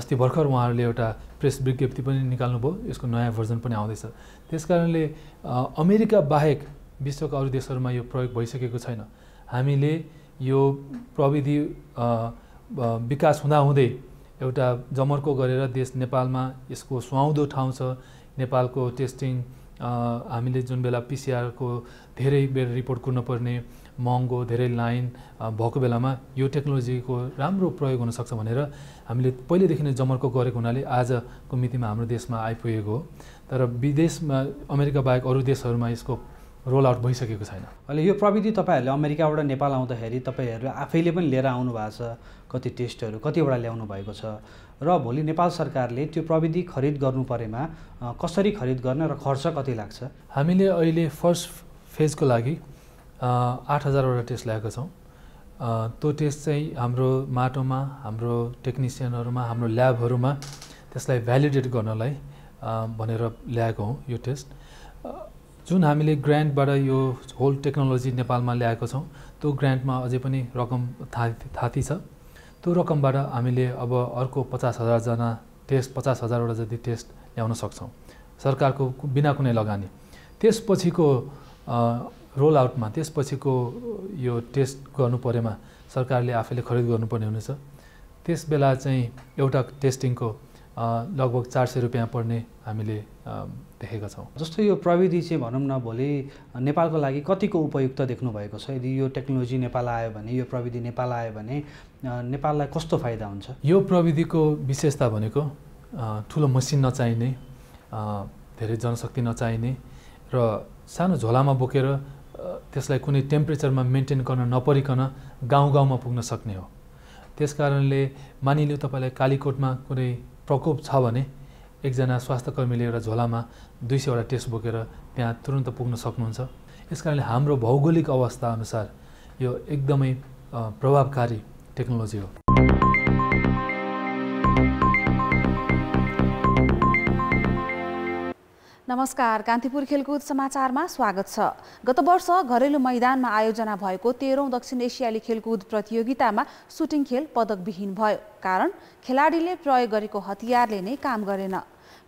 अस्ति भर्खर उहाँहरूले एउटा प्रेस विज्ञप्ति पनि निकाल्नुभयो यसको नयाँ भर्जन पनि आउँदैछ त्यस कारणले अमेरिका बाहेक विश्वका अरू देशहरूमा यो प्रयोग भइसकेको छैन हामीले यो प्रविधि विकास हुँदाहुँदै एउटा जमर्को गरेर देश नेपालमा यसको सुहाउँदो ठाउँ छ नेपालको टेस्टिङ हामीले जुन बेला पिसिआरको धेरै बेर रिपोर्ट कुर्नुपर्ने महँगो धेरै लाइन भएको बेलामा यो टेक्नोलोजीको राम्रो प्रयोग हुनसक्छ भनेर हामीले पहिलेदेखि नै जमर्को गरेको हुनाले आजको मितिमा हाम्रो देशमा आइपुगेको हो तर विदेशमा अमेरिका बाहेक अरू देशहरूमा यसको रोल आउट भइसकेको छैन अहिले यो प्रविधि तपाईँहरूले अमेरिकाबाट नेपाल आउँदाखेरि तपाईँहरू आफैले पनि लिएर आउनु भएको छ कति टेस्टहरू कतिवटा ल्याउनु भएको छ र भोलि नेपाल सरकारले त्यो प्रविधि खरिद गर्नु परेमा कसरी खरिद गर्न र खर्च कति लाग्छ हामीले अहिले फर्स्ट फेजको लागि आठ हजारवटा टेस्ट ल्याएको छौँ त्यो टेस्ट चाहिँ हाम्रो माटोमा हाम्रो टेक्निसियनहरूमा हाम्रो ल्याबहरूमा त्यसलाई भ्यालिडेट गर्नलाई भनेर ल्याएको हौँ यो टेस्ट जुन हामीले ग्रान्टबाट यो होल टेक्नोलोजी नेपालमा ल्याएको छौँ त्यो ग्रान्टमा अझै पनि रकम था थाती छ त्यो रकमबाट हामीले अब अर्को पचास हजारजना टेस्ट पचास हजारवटा जति टेस्ट ल्याउन सक्छौँ सरकारको बिना कुनै लगानी त्यसपछिको रोल आउटमा त्यसपछिको यो टेस्ट गर्नु परेमा सरकारले आफैले खरिद गर्नुपर्ने हुनेछ त्यस बेला चाहिँ एउटा टेस्टिङको लगभग चार सय रुपियाँ पर्ने हामीले देखेका छौँ जस्तो यो प्रविधि चाहिँ भनौँ न भोलि नेपालको लागि कतिको उपयुक्त देख्नुभएको छ यदि यो टेक्नोलोजी नेपाल आयो भने यो प्रविधि नेपाल आयो भने नेपाललाई कस्तो फाइदा हुन्छ यो प्रविधिको विशेषता भनेको ठुलो मसिन नचाहिने धेरै जनशक्ति नचाहिने र सानो झोलामा बोकेर त्यसलाई कुनै टेम्परेचरमा मेन्टेन गर्न नपरिकन गाउँ गाउँमा पुग्न सक्ने हो त्यस कारणले मानिलिउँ तपाईँलाई कालीकोटमा कुनै प्रकोप छ भने एकजना स्वास्थ्यकर्मीले एउटा झोलामा दुई सयवटा टेस्ट बोकेर त्यहाँ तुरन्त पुग्न सक्नुहुन्छ यस कारणले हाम्रो भौगोलिक अवस्थाअनुसार यो एकदमै प्रभावकारी टेक्नोलोजी हो नमस्कार कान्तिपुर खेलकुद समाचारमा स्वागत छ गत वर्ष घरेलु मैदानमा आयोजना भएको तेह्रौँ दक्षिण एसियाली खेलकुद प्रतियोगितामा सुटिङ खेल पदकविहीन भयो कारण खेलाडीले प्रयोग गरेको हतियारले नै काम गरेन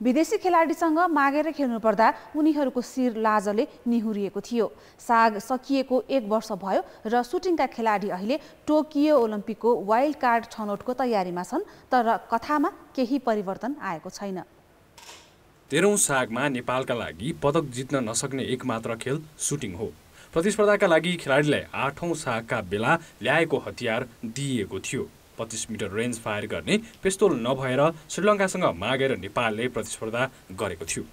विदेशी खेलाडीसँग मागेर खेल्नुपर्दा उनीहरूको शिर लाजले निहुरिएको थियो साग सकिएको एक वर्ष भयो र सुटिङका खेलाडी अहिले टोकियो ओलम्पिकको वाइल्ड कार्ड छनौटको तयारीमा छन् तर कथामा केही परिवर्तन आएको छैन तेह्रौँ सागमा नेपालका लागि पदक जित्न नसक्ने एकमात्र खेल सुटिङ हो प्रतिस्पर्धाका लागि खेलाडीलाई आठौँ सागका बेला ल्याएको हतियार दिइएको थियो पच्चिस मिटर रेन्ज फायर गर्ने पेस्तोल नभएर श्रीलङ्कासँग मागेर नेपालले प्रतिस्पर्धा गरेको थियो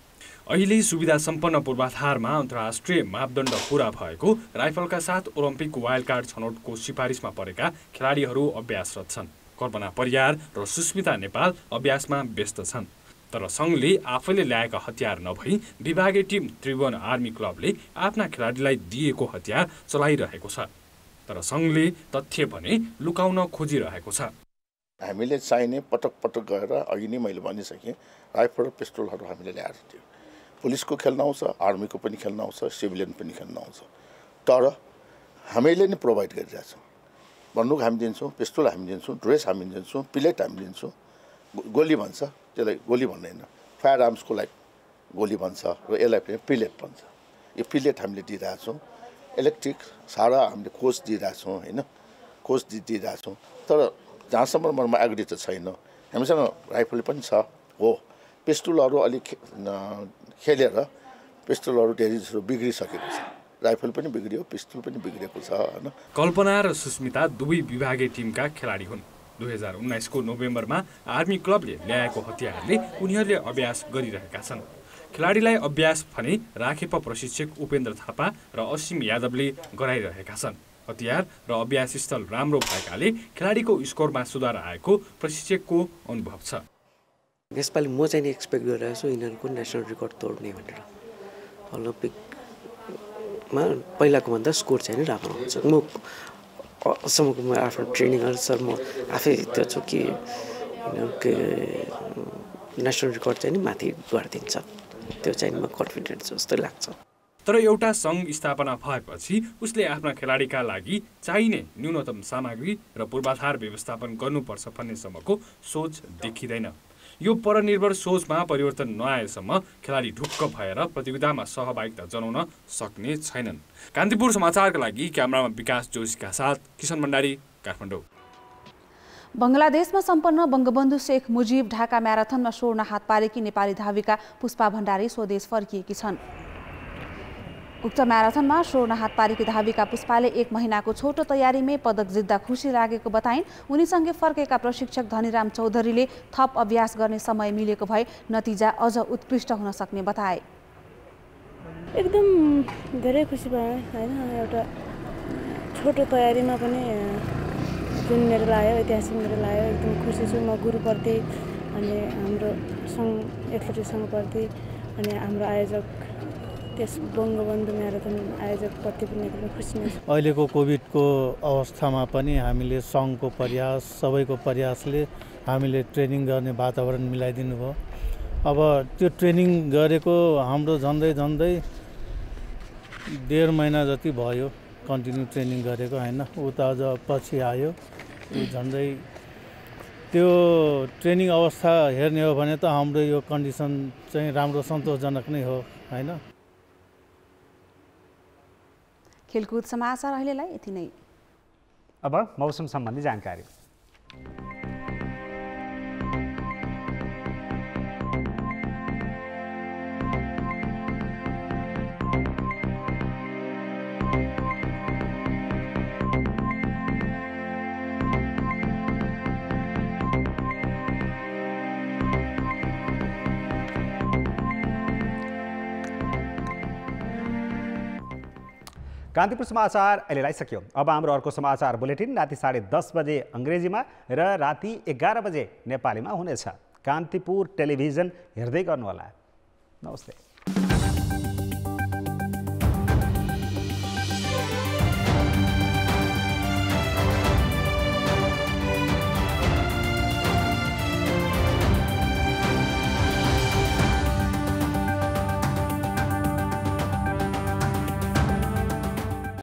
अहिले सुविधा सम्पन्न पूर्वाधारमा अन्तर्राष्ट्रिय मापदण्ड पुरा भएको राइफलका साथ ओलम्पिक वाइल्ड कार्ड छनौटको सिफारिसमा परेका खेलाडीहरू अभ्यासरत छन् कल्पना परियार र सुस्मिता नेपाल अभ्यासमा व्यस्त छन् तर सङ्घले आफैले ल्याएका हतियार नभई विभागीय टिम त्रिभुवन आर्मी क्लबले आफ्ना खेलाडीलाई दिएको हतियार चलाइरहेको छ तर सङ्घले तथ्य भने लुकाउन खोजिरहेको छ हामीले चाहिने पटक पटक गएर अघि नै मैले भनिसकेँ राइफल र पिस्टलहरू हामीले ल्याएर थियो पुलिसको खेल्न आउँछ आर्मीको पनि खेल्न आउँछ सिभिलियन पनि खेल्न आउँछ तर हामीले नै प्रोभाइड गरिरहेछौँ बन्दुक हामी दिन्छौँ पिस्टल हामी दिन्छौँ ड्रेस हामी दिन्छौँ प्लेट हामी दिन्छौँ गोली भन्छ त्यसलाई गोली भन्दैन फायर आर्म्सको लागि गोली भन्छ र यसलाई पनि पिलेट भन्छ यो पिलेट हामीले दिइरहेछौँ इलेक्ट्रिक सारा हामीले कोच दिइरहेछौँ होइन कोच दिइरहेछौँ तर जहाँसम्म मनमा एग्री त छैन हामीसँग राइफल पनि छ हो पिस्टुलहरू अलिक खेलेर पिस्टुलहरू धेरै जसो बिग्रिसकेको छ राइफल पनि बिग्रियो पिस्तुल पनि बिग्रिएको छ होइन कल्पना र सुस्मिता दुवै विभागीय टिमका खेलाडी हुन् दुई हजार उन्नाइसको नोभेम्बरमा आर्मी क्लबले ल्याएको हतियारले उनीहरूले अभ्यास गरिरहेका छन् खेलाडीलाई अभ्यास भने राखेपा प्रशिक्षक उपेन्द्र थापा र असीम यादवले गराइरहेका छन् हतियार र अभ्यास स्थल राम्रो भएकाले खेलाडीको स्कोरमा सुधार आएको प्रशिक्षकको अनुभव छ यसपालि म चाहिँ एक्सपेक्ट गरिरहेको छु यिनीहरूको नेसनल रेकर्ड तोड्ने भनेर ओलम्पिकमा पहिलाको भन्दा स्कोर चाहिँ राम्रो हुन्छ म अहिलेसम्मको म आफ्नो ट्रेनिङ अनुसार म आफै त्यो छु कि नेसनल रेकर्ड चाहिँ नि माथि गरिदिन्छ त्यो चाहिँ म कन्फिडेन्ट छु जस्तो लाग्छ तर एउटा सङ्घ स्थापना भएपछि उसले आफ्ना खेलाडीका लागि चाहिने न्यूनतम सामग्री र पूर्वाधार व्यवस्थापन गर्नुपर्छ भन्नेसम्मको सोच देखिँदैन यो परनिर्भर सोचमा परिवर्तन नआएसम्म खेलाडी ढुक्क भएर प्रतियोगितामा सहभागिता जनाउन सक्ने छैनन् कान्तिपुर समाचारका लागि क्यामरामा विकास जोशीका साथ किशन भण्डारी काठमाडौँ बङ्गलादेशमा सम्पन्न बङ्गबन्धु शेख मुजिब ढाका म्याराथनमा स्वर्ण हात पारेकी नेपाली धाविका पुष्पा भण्डारी स्वदेश फर्किएकी छन् उक्त म्याराथनमा स्वर्ण हात पारेको धाविका पुष्पाले एक महिनाको छोटो तयारीमै पदक जित्दा खुसी लागेको बताइन् उनीसँगै फर्केका प्रशिक्षक धनीराम चौधरीले थप अभ्यास गर्ने समय मिलेको भए नतिजा अझ उत्कृष्ट हुन सक्ने बताए एकदम धेरै खुसी भयो होइन एउटा छोटो तयारीमा पनि जुन मेरो लाग्यो ऐतिहासिक मेरो लाग्यो एकदम खुसी छु म गुरुप्रति अनि हाम्रो सङ्घ सङ्घप्रति अनि हाम्रो आयोजक त्यस बङ्गबन्धु म्याराथन आयोजक एकदम खुसी नै अहिलेको कोभिडको अवस्थामा पनि हामीले सङ्घको प्रयास सबैको प्रयासले हामीले ट्रेनिङ गर्ने वातावरण मिलाइदिनु भयो अब त्यो ट्रेनिङ गरेको हाम्रो झन्डै झन्डै डेढ महिना जति भयो कन्टिन्यू ट्रेनिङ गरेको होइन ऊ त अझ पछि आयो झन्डै त्यो ट्रेनिङ अवस्था हेर्ने हो भने त हाम्रो यो कन्डिसन चाहिँ राम्रो सन्तोषजनक नै हो होइन खेलकुद समाचार अहिलेलाई यति नै अब मौसम सम्बन्धी जानकारी कान्तिपुर समाचार अहिले लगाइसक्यो अब हाम्रो अर्को समाचार बुलेटिन राति साढे दस बजे अङ्ग्रेजीमा र राति एघार बजे नेपालीमा हुनेछ कान्तिपुर टेलिभिजन हेर्दै गर्नुहोला नमस्ते